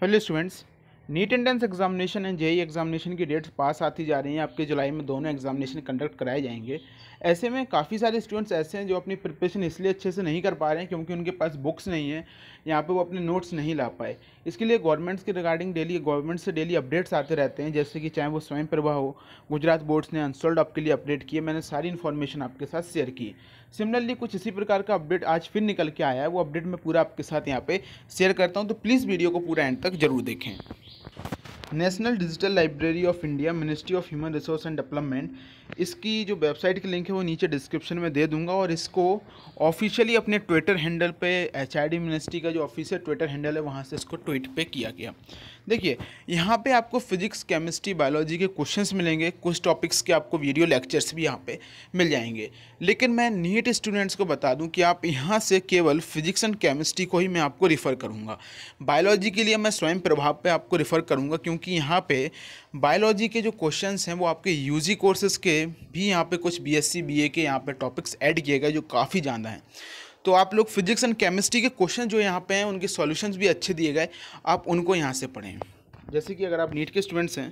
hello students NEET entrance examination and JEE examination की dates पास आती जा रही हैं आपके जुलाई में दोनों एग्जामिनेशन कंडक्ट कराए जाएंगे ऐसे में काफ़ी सारे स्टूडेंट्स ऐसे हैं जो अपनी प्रिपरेशन इसलिए अच्छे से नहीं कर पा रहे हैं क्योंकि उनके पास बुक्स नहीं है यहाँ पर वो अपने नोट्स नहीं ला पाए इसके लिए गवर्नमेंट्स के रिगार्डिंग डेली गवर्नमेंट से डेली अपडेट्स आते रहते हैं जैसे कि चाहे वो स्वयं प्रभा हो गुजरात बोर्ड्स ने अनसोल्ड आपके लिए अपडेट किए मैंने सारी इन्फॉर्मेशन आपके साथ शेयर की सिमिलरली कुछ इसी प्रकार का अपडेट आज फिर निकल के आया है वो अपडेट मैं पूरा आपके साथ यहाँ पे शेयर करता हूँ तो प्लीज़ वीडियो को पूरा एंड तक जरूर देखें national digital library of India ministry of human resource and development इसकी जो वेबसाइट की लिंक है वो नीचे डिस्क्रिप्शन में दे दूंगा और इसको ऑफिशियली अपने ट्विटर हैंडल पे एच आई मिनिस्ट्री का जो ऑफिशियल ट्विटर हैंडल है वहाँ से इसको ट्वीट पे किया गया देखिए यहाँ पे आपको फिजिक्स केमिस्ट्री बायोलॉजी के क्वेश्चंस मिलेंगे कुछ टॉपिक्स के आपको वीडियो लेक्चर्स भी यहाँ पे मिल जाएंगे लेकिन मैं नीट स्टूडेंट्स को बता दूँ कि आप यहाँ से केवल फिजिक्स एंड केमिस्ट्री को ही मैं आपको रिफ़र करूँगा बायोलॉजी के लिए मैं स्वयं प्रभाव पर आपको रिफ़र करूँगा क्योंकि क्योंकि यहाँ पे बायोलॉजी के जो क्वेश्चंस हैं वो आपके यूजी कोर्सेज के भी यहाँ पे कुछ बीएससी बीए के यहाँ पे टॉपिक्स ऐड किए गए जो काफ़ी ज़्यादा हैं तो आप लोग फिजिक्स एंड केमिस्ट्री के क्वेश्चन जो यहाँ पे हैं उनके सॉल्यूशंस भी अच्छे दिए गए आप उनको यहाँ से पढ़ें जैसे कि अगर आप नीट के स्टूडेंट्स हैं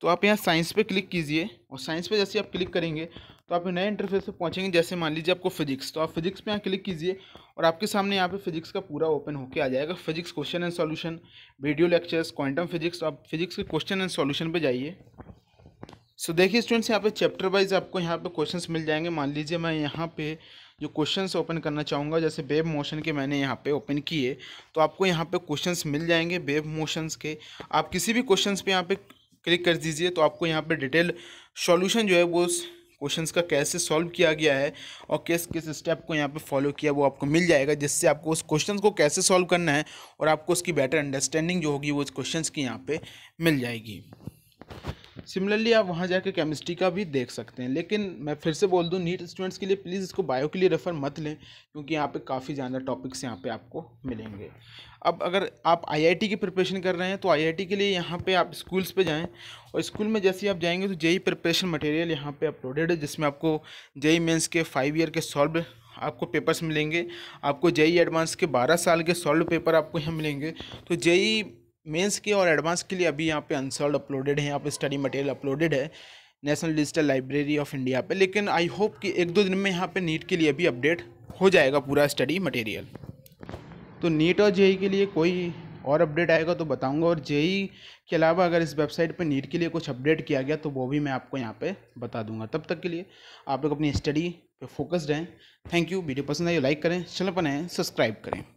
तो आप यहाँ साइंस पे क्लिक कीजिए और साइंस पे जैसे आप क्लिक करेंगे तो आप नए इंटरफेस पे पहुंचेंगे जैसे मान लीजिए आपको फिजिक्स तो आप फिजिक्स पे यहाँ क्लिक कीजिए और आपके सामने यहाँ पे फिजिक्स का पूरा ओपन होके आ जाएगा physics question and solution video lectures quantum physics तो आप फिजिक्स के क्वेश्चन एंड सॉल्यूशन पे जाइए सो so, देखिए स्टूडेंट्स यहाँ पे चैप्टर वाइज आपको यहाँ पे क्वेश्चन मिल जाएंगे मान लीजिए मैं यहाँ पे जो क्वेश्चंस ओपन करना चाहूँगा जैसे बेब मोशन के मैंने यहाँ पे ओपन किए तो आपको यहाँ पे क्वेश्चंस मिल जाएंगे बेब मोशंस के आप किसी भी क्वेश्चंस पे यहाँ पे क्लिक कर दीजिए तो आपको यहाँ पे डिटेल सॉल्यूशन जो है वो क्वेश्चंस का कैसे सॉल्व किया गया है और किस किस स्टेप को यहाँ पे फॉलो किया वो आपको मिल जाएगा जिससे आपको उस क्वेश्चंस को कैसे सॉल्व करना है और आपको उसकी बेटर अंडरस्टैंडिंग जो होगी वो उस क्वेश्चंस की यहाँ पे मिल जाएगी सिमिलरली आप वहाँ जाकर केमिस्ट्री का भी देख सकते हैं लेकिन मैं फिर से बोल दूँ नीट स्टूडेंट्स के लिए प्लीज़ इसको बायो के लिए रेफ़र मत लें क्योंकि यहाँ पे काफ़ी ज़्यादा टॉपिक्स यहाँ पे आपको मिलेंगे अब अगर आप आईआईटी की प्रिपरेशन कर रहे हैं तो आईआईटी के लिए यहाँ पे आप स्कूल्स पे जाएं और स्कूल में जैसे ही आप जाएंगे तो जेई प्रिपरेशन मटेरियल यहाँ पे अपलोडेड है जिसमें आपको जेई मेंस के फाइव ईयर के सॉल्व आपको पेपर्स मिलेंगे आपको जेई एडवांस के बारह साल के सॉल्व पेपर आपको यहाँ मिलेंगे तो जेई मेंस के और एडवांस के लिए अभी यहाँ पे अनसर्ड अपलोडेड है यहाँ पे स्टडी मटेरियल अपलोडेड है national digital library of India पे लेकिन आई होप कि एक दो दिन में यहाँ पे नीट के लिए भी अपडेट हो जाएगा पूरा स्टडी मटेरियल तो नीट और जेई e e के लिए कोई और अपडेट आएगा तो बताऊँगा और जेई e के अलावा अगर इस वेबसाइट पर नीट के लिए कुछ अपडेट किया गया तो वो भी मैं आपको यहाँ पर बता दूंगा तब तक के लिए आप लोग अपनी स्टडी पर फोकस रहें थैंक यू वीडियो पसंद आई लाइक करें चैनल पर सब्सक्राइब करें